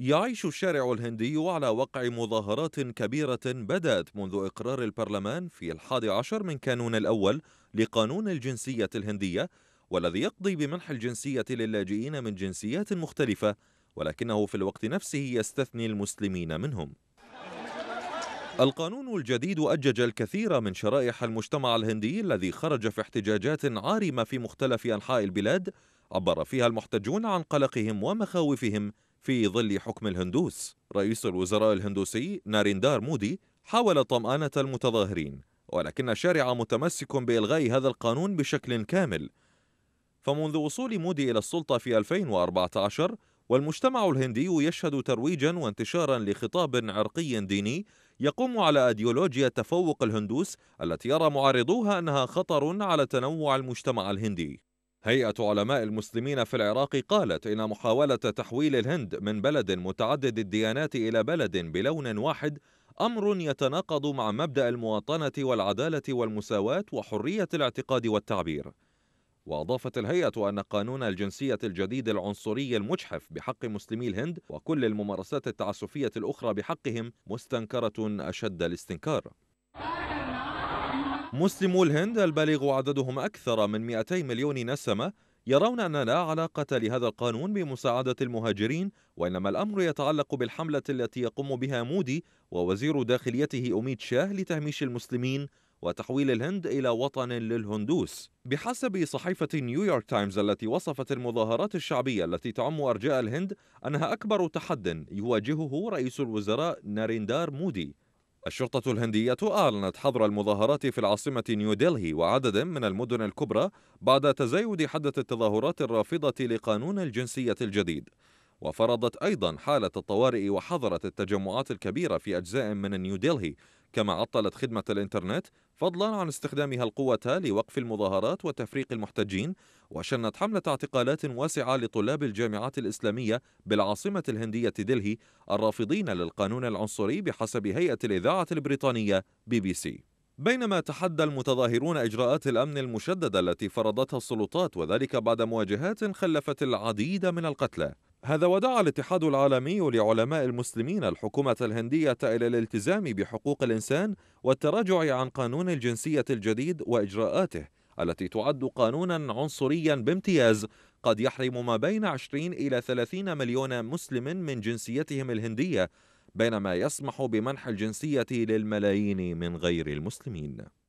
يعيش الشارع الهندي على وقع مظاهرات كبيرة بدأت منذ إقرار البرلمان في الحادي عشر من كانون الأول لقانون الجنسية الهندية والذي يقضي بمنح الجنسية للاجئين من جنسيات مختلفة ولكنه في الوقت نفسه يستثني المسلمين منهم القانون الجديد أجج الكثير من شرائح المجتمع الهندي الذي خرج في احتجاجات عارمة في مختلف أنحاء البلاد عبر فيها المحتجون عن قلقهم ومخاوفهم في ظل حكم الهندوس رئيس الوزراء الهندوسي ناريندار مودي حاول طمأنة المتظاهرين ولكن الشارع متمسك بإلغاء هذا القانون بشكل كامل فمنذ وصول مودي إلى السلطة في 2014 والمجتمع الهندي يشهد ترويجا وانتشارا لخطاب عرقي ديني يقوم على أديولوجيا تفوق الهندوس التي يرى معارضوها أنها خطر على تنوع المجتمع الهندي هيئة علماء المسلمين في العراق قالت إن محاولة تحويل الهند من بلد متعدد الديانات إلى بلد بلون واحد أمر يتناقض مع مبدأ المواطنة والعدالة والمساواة وحرية الاعتقاد والتعبير وأضافت الهيئة أن قانون الجنسية الجديد العنصري المجحف بحق مسلمي الهند وكل الممارسات التعسفية الأخرى بحقهم مستنكرة أشد الاستنكار مسلمو الهند البالغ عددهم أكثر من 200 مليون نسمة يرون أن لا علاقة لهذا القانون بمساعدة المهاجرين وإنما الأمر يتعلق بالحملة التي يقوم بها مودي ووزير داخليته أميت شاه لتهميش المسلمين وتحويل الهند إلى وطن للهندوس بحسب صحيفة نيويورك تايمز التي وصفت المظاهرات الشعبية التي تعم أرجاء الهند أنها أكبر تحد يواجهه رئيس الوزراء ناريندار مودي الشرطة الهندية أعلنت حظر المظاهرات في العاصمة نيودلهي وعدد من المدن الكبرى بعد تزايد حدة التظاهرات الرافضة لقانون الجنسية الجديد وفرضت أيضا حالة الطوارئ وحظرت التجمعات الكبيرة في أجزاء من نيودلهي كما عطلت خدمة الإنترنت فضلا عن استخدامها القوة لوقف المظاهرات وتفريق المحتجين وشنت حملة اعتقالات واسعة لطلاب الجامعات الإسلامية بالعاصمة الهندية دلهي الرافضين للقانون العنصري بحسب هيئة الإذاعة البريطانية بي بي سي بينما تحدى المتظاهرون إجراءات الأمن المشددة التي فرضتها السلطات وذلك بعد مواجهات خلفت العديد من القتلى هذا ودعا الاتحاد العالمي لعلماء المسلمين الحكومة الهندية إلى الالتزام بحقوق الإنسان والتراجع عن قانون الجنسية الجديد وإجراءاته التي تعد قانونا عنصريا بامتياز قد يحرم ما بين 20 إلى 30 مليون مسلم من جنسيتهم الهندية بينما يسمح بمنح الجنسية للملايين من غير المسلمين